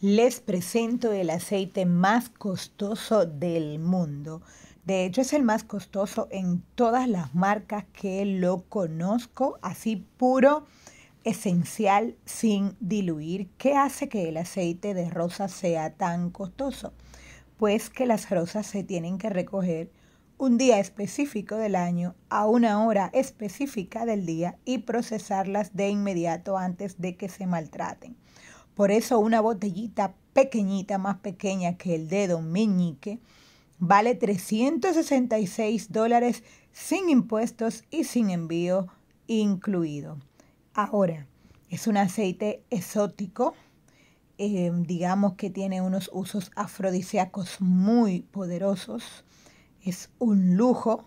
Les presento el aceite más costoso del mundo. De hecho, es el más costoso en todas las marcas que lo conozco, así puro, esencial, sin diluir. ¿Qué hace que el aceite de rosa sea tan costoso? Pues que las rosas se tienen que recoger un día específico del año a una hora específica del día y procesarlas de inmediato antes de que se maltraten. Por eso una botellita pequeñita, más pequeña que el dedo meñique, vale 366 dólares sin impuestos y sin envío incluido. Ahora, es un aceite exótico, em, digamos que tiene unos usos afrodisíacos muy poderosos. Es un lujo.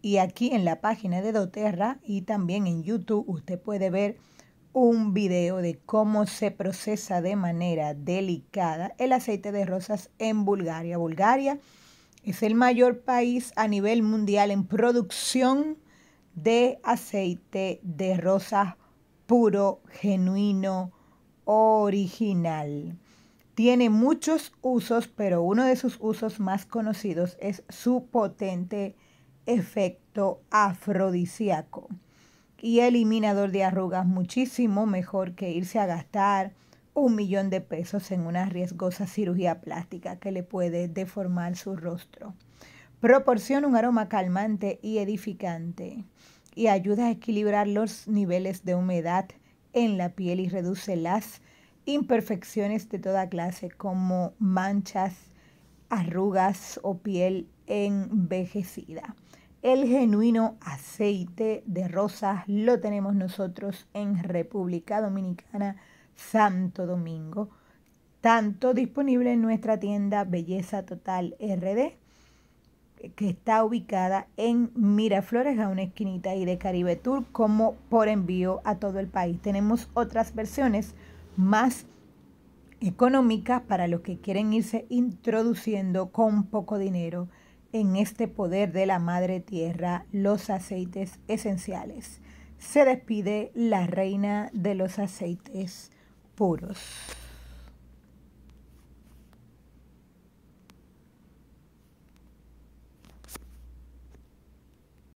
Y aquí en la página de doTERRA y también en YouTube usted puede ver un video de cómo se procesa de manera delicada el aceite de rosas en Bulgaria. Bulgaria es el mayor país a nivel mundial en producción de aceite de rosas puro, genuino, original. Tiene muchos usos, pero uno de sus usos más conocidos es su potente efecto afrodisíaco y eliminador de arrugas muchísimo mejor que irse a gastar un millón de pesos en una riesgosa cirugía plástica que le puede deformar su rostro. Proporciona un aroma calmante y edificante y ayuda a equilibrar los niveles de humedad en la piel y reduce las imperfecciones de toda clase como manchas, arrugas o piel envejecida. El genuino aceite de rosas lo tenemos nosotros en República Dominicana, Santo Domingo. Tanto disponible en nuestra tienda Belleza Total RD, que está ubicada en Miraflores, a una esquinita y de Caribe Tour, como por envío a todo el país. Tenemos otras versiones más económicas para los que quieren irse introduciendo con poco dinero en este poder de la Madre Tierra los aceites esenciales. Se despide la reina de los aceites puros.